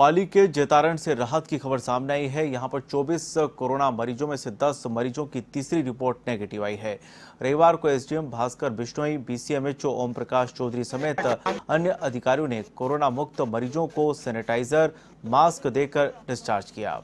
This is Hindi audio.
पाली के जैतारण से राहत की खबर सामने आई है यहां पर 24 कोरोना मरीजों में से 10 मरीजों की तीसरी रिपोर्ट नेगेटिव आई है रविवार को एसडीएम भास्कर बिश्नोई बीसीएमएचओ ओम प्रकाश चौधरी समेत अन्य अधिकारियों ने कोरोना मुक्त मरीजों को सैनिटाइजर मास्क देकर डिस्चार्ज किया